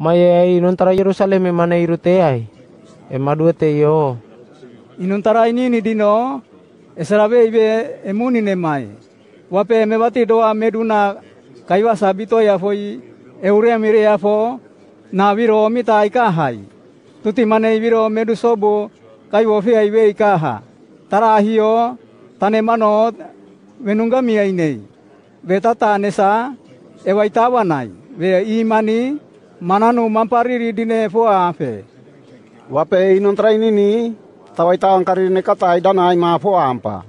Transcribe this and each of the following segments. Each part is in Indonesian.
Maya inuntara Yerusalem e mana iruteai. Emaduete yo. Inuntara ini ni dino. Esrabe ibe emuni ne mai. Wape mebati doa meduna kaiwa sabito ya foi eure mire ya fo na Tuti mane ibiro medu sobo kaiwa fi aibe ikaha. Tara hio tane mano menungami ainei. Betata nesa ewaitawan nai. Ve imani mananu mampariri dine fua ampe. Wape inontrai nini tawai tawang karine kata idana ma foa ampa.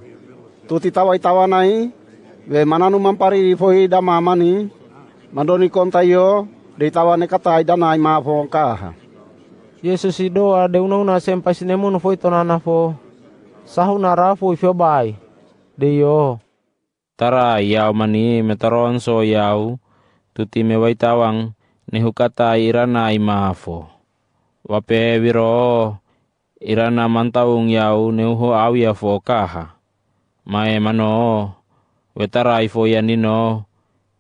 Tuti tawai tawanai we mananu mampariri foi dama mamani, mandoni kontayo de tawane kata ai ma foa kaha. Yesus idoa de unauna sempa sinemun foi tonana fo sahuna rafu fio bai de yo. Tara yau mani metaronso yao, tuti mewaitawang tawang nihukata irana imafo wape wiro irana mantaung yau neuho au ya fo kaha mae mano wetara ifo ya nino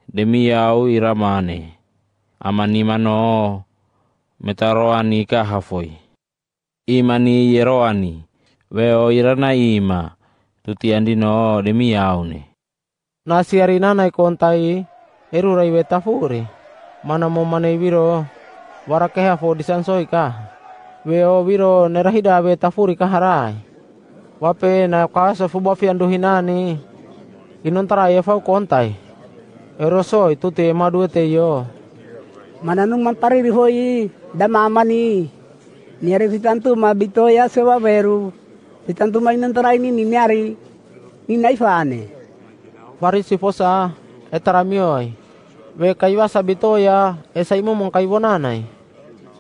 demi yau iramane amani mano metaroani kaha foi imani yeroani weo irana ima andino demi yaune nasiarinana kontai erurai wetafure mana mau mane wiro wara keha fo disansoi ka wiro nerahida we tafuri ka harai wape na kasa fu bafi andu hinani inontara ye fau kontai eroso itu te madu te yo mana nung mantari rihoi damamani niare fitantu ma bitoya sewa beru fitantu ma inontara ini ni niari ni naifane Farisi fosa etara mioi we kaiwa ya esa imo mong kaiwonanay.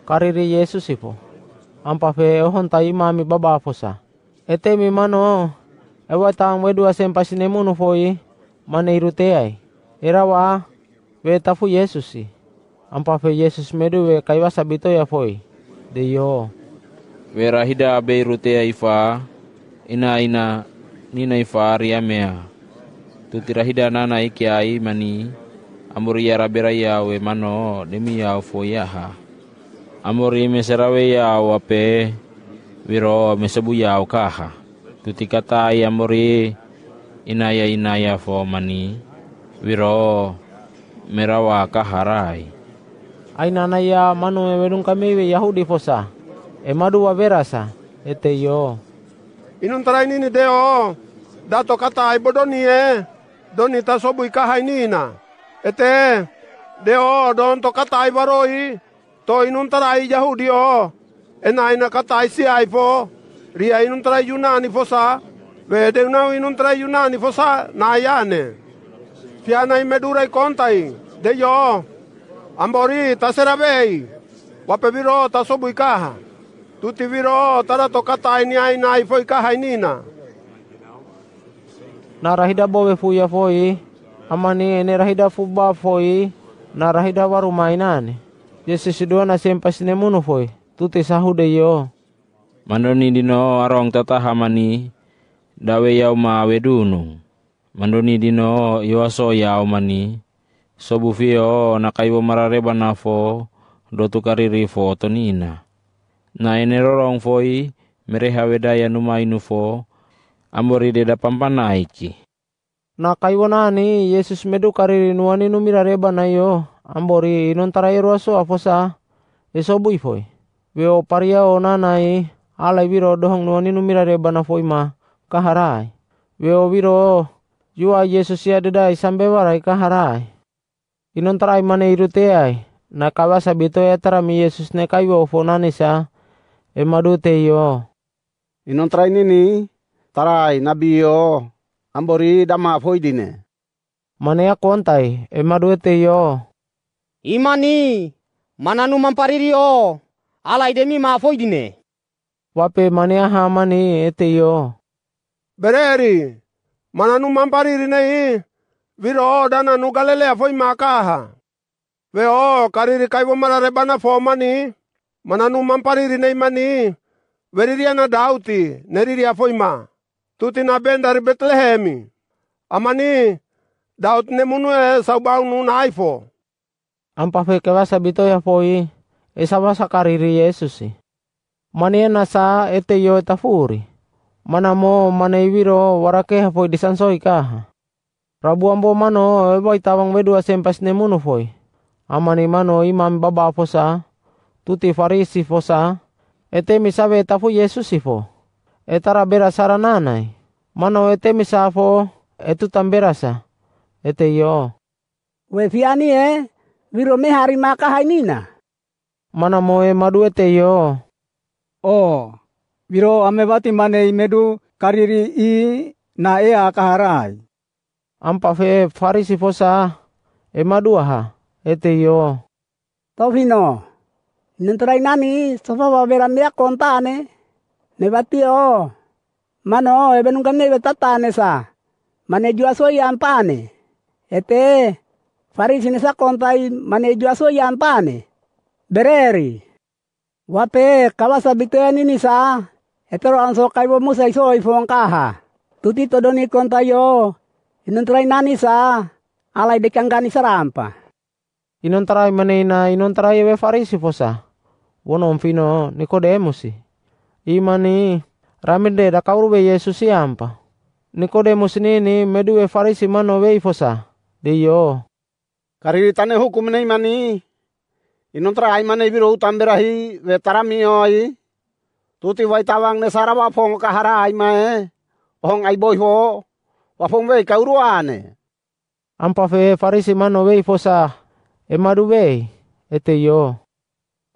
Kariri Yesus ipo. Ang pafe ohon tayo mami babafo sa. Ete mi mano ewa tang we dua sempa sinemuno foi ay, erawa we tafu Yesus si. Ang pafe Yesus medu we kaiwa ya foi. Deyo. We rahida beiruteya fa ina ina ni ifa aria mea. Tutirahida nana iki ai mani amori yarabira we mano demi yao fo yaha mesera we yao wape wiro mesebu yao kaha tutikatai amori inaya inaya fo mani wiro merawa kaharai ainana ya mano ewerun we yahudi fosa emadu waverasa eteyo inuntarainini deo dato katai e doni tasobui kahainina ete deo don to katai baroi to inun tarai yahudio enai na katai si ai po ria inun tarai yunani fosa ve de na inun tarai yunani fosa na yane fiana i medura i kontai de yo ambori taserabei wape biro tasobui kaha tuti biro tara to katai ni ai nai foi kaha inina na rahida bobe fuya foi amani ene rahida fuba foi na rahida waru mainani jesi sidua na sempas nemunu foi tuti sahude yo mandoni dino arong tata amani, dawe yau ma wedunu mandoni dino yoaso yau mani sobu fio na marare marareba fo dotu tonina na ene rorong foi mere hawedaya numainu fo amori de da pampana na kaiwanani Yesus medu kari nuani numira reba na yo ambori inun ruaso aso afosa eso buifoi weo paria ona nai alai wiro dohong nuani nu mirareba na foi ma kaharai weo wiro jua Yesus ya dedai sambe warai kaharai inon tarai mane irute ai na kawasa bito ya tarami Yesus ne kaiwo fonani sa emadu te yo inun tarai nini tarai yo ambori dama Mane ya kontai ema duete yo imani mananu mamparirio foi dine. wape mania hamani ete yo bereri mananu mamparirine viro dananu galele foi makaha veo kariri kaivo marare bana mani, mananu mamparirine imani veririana dauti neriria ma. Tuti ben dari Betlehemi amani e Ampa saubaununaipo ampafekewa sabito yafoi esawa sakariri Yesusi e nasa ete yo e Mana mo mane maneiwiro warake foi disansoi kaha rabu ambo mano eboi tawang wedua sempas nemunu foi amani mano imam baba fosa tuti farisi fosa ete misawe tafu Yesusi fo Eta berasa rananai. Mano ete misafo etu tamberasa. Ete yo. Wefiani eh. Viro me hari maka hainina. Mana moe madu ete yo. Oh. Viro amebati mane imedu kariri i na e akaharai. Ampa fe farisi fosa e maduaha ete yo. Tofino. Nentrai nani sofa beran mea kontane o mano ebenungane sa mane juaso yampane ete farisini kontai mane juaso yampane bereri wape kawasa biteni nisa etero anso bo musa iso ifonkaha tuti todoni kontayo inunturai nani sa alai rampa sarampa trai mane na trai ebe farisi fosa wono fino musi imani ramide da rube yesus yampa nikodemus medu meduwe farisi we ifosa diyo kariri tane hukum nei mani inontra ai mane biro tamberahi wetara mio ai tuti wai tawang ne sarawa pong kahara ai mae ong ai boi ho wa pong we ampa fe farisi we ifosa e we. ete yo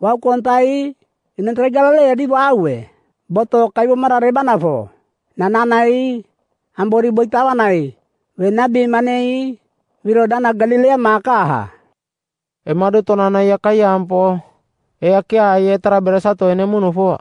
Wau kontai inontra galale adi wawe boto kaibo marare banafo nananai ambori boitawanai wenabi manei dana galilea makaha emadu tonana yakayampo eyakia ye ya tara beresato ene munufo